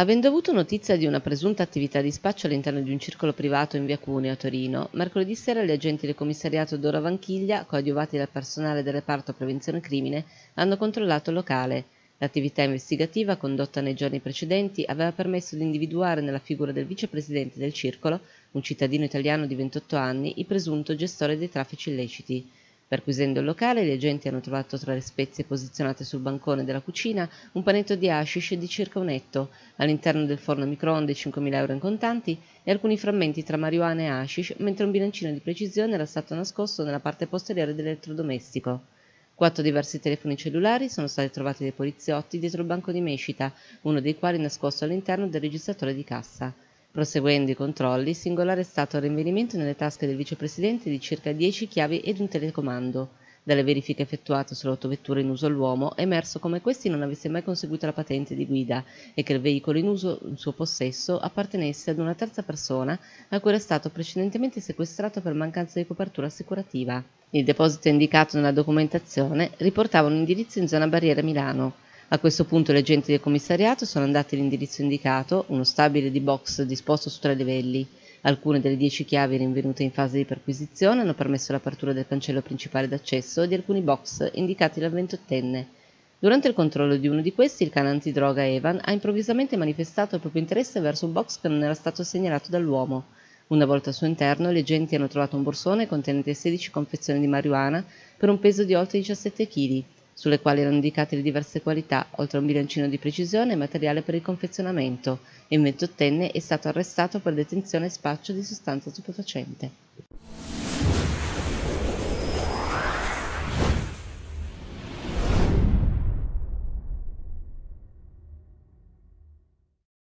Avendo avuto notizia di una presunta attività di spaccio all'interno di un circolo privato in via Cuneo a Torino, mercoledì sera gli agenti del commissariato Dora Vanchiglia, coadiuvati dal personale del reparto prevenzione crimine, hanno controllato il locale. L'attività investigativa condotta nei giorni precedenti aveva permesso di individuare nella figura del vicepresidente del circolo, un cittadino italiano di 28 anni, il presunto gestore dei traffici illeciti. Perquisendo il locale, gli agenti hanno trovato tra le spezie posizionate sul bancone della cucina un panetto di hashish di circa un etto, all'interno del forno microonde 5.000 euro in contanti e alcuni frammenti tra marijuana e hashish, mentre un bilancino di precisione era stato nascosto nella parte posteriore dell'elettrodomestico. Quattro diversi telefoni cellulari sono stati trovati dai poliziotti dietro il banco di mescita, uno dei quali nascosto all'interno del registratore di cassa. Proseguendo i controlli, singolare è stato il rinvenimento nelle tasche del vicepresidente di circa 10 chiavi ed un telecomando. Dalle verifiche effettuate sull'autovettura in uso all'uomo è emerso come questi non avesse mai conseguito la patente di guida e che il veicolo in uso in suo possesso appartenesse ad una terza persona a cui era stato precedentemente sequestrato per mancanza di copertura assicurativa. Il deposito indicato nella documentazione riportava un indirizzo in zona Barriera Milano. A questo punto gli agenti del commissariato sono andati all'indirizzo indicato, uno stabile di box disposto su tre livelli. Alcune delle dieci chiavi rinvenute in fase di perquisizione hanno permesso l'apertura del cancello principale d'accesso e di alcuni box indicati dal ventottenne. Durante il controllo di uno di questi, il cane antidroga Evan ha improvvisamente manifestato il proprio interesse verso un box che non era stato segnalato dall'uomo. Una volta al suo interno, gli agenti hanno trovato un borsone contenente 16 confezioni di marijuana per un peso di oltre 17 kg sulle quali erano indicate le diverse qualità, oltre a un bilancino di precisione e materiale per il confezionamento, Il 28enne è stato arrestato per detenzione e spaccio di sostanza stupefacente.